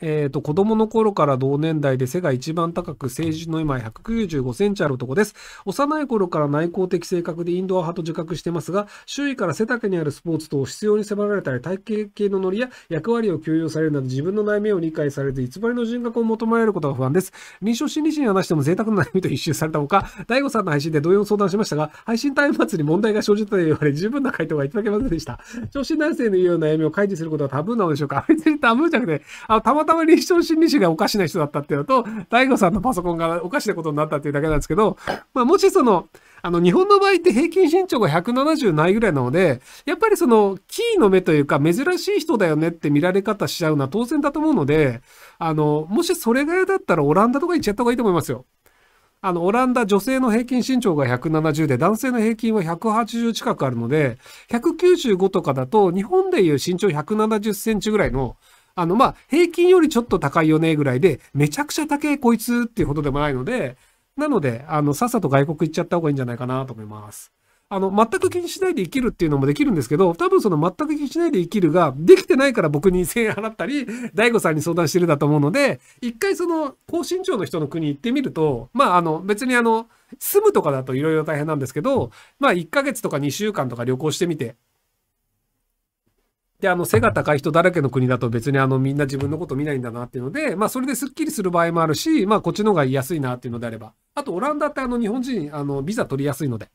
えっ、ー、と、子供の頃から同年代で背が一番高く、成人の今195センチある男です。幼い頃から内向的性格でインドア派と自覚してますが、周囲から背丈にあるスポーツ等を必要に迫られたり、体型系のノリや役割を給与されるなど、自分の内面を理解されず、偽りの人格を求められることが不安です。臨床心理士に話しても贅沢な悩みと一周されたほか、大悟さんの配信で同様相談しましたが、配信タイム末に問題が生じたと言われ、十分な回答がいただけませんでした。昇子男性のうような悩みを開示することはタブーなのでしょうか別にタブーじゃなくて、あたままたま立正心理士がおかしな人だったっていうのと、大悟さんのパソコンがおかしなことになったっていうだけなんですけど、まあ、もしその、あの、日本の場合って平均身長が170ないぐらいなので、やっぱりその、キーの目というか、珍しい人だよねって見られ方しちゃうのは当然だと思うので、あの、もしそれが嫌だったらオランダとか行っちゃった方がいいと思いますよ。あの、オランダ女性の平均身長が170で、男性の平均は180近くあるので、195とかだと、日本でいう身長170センチぐらいの、あの、まあ、平均よりちょっと高いよね、ぐらいで、めちゃくちゃ高えこいつっていうことでもないので、なので、あの、さっさと外国行っちゃった方がいいんじゃないかなと思います。あの、全く気にしないで生きるっていうのもできるんですけど、多分その全く気にしないで生きるが、できてないから僕に1000円払ったり、大悟さんに相談してるだと思うので、一回その、高身長の人の国行ってみると、まあ、あの、別にあの、住むとかだといろいろ大変なんですけど、まあ、1ヶ月とか2週間とか旅行してみて、で、あの、背が高い人だらけの国だと別にあの、みんな自分のこと見ないんだなっていうので、まあ、それですっきりする場合もあるし、まあ、こっちの方が言いやすいなっていうのであれば。あと、オランダってあの、日本人、あの、ビザ取りやすいので、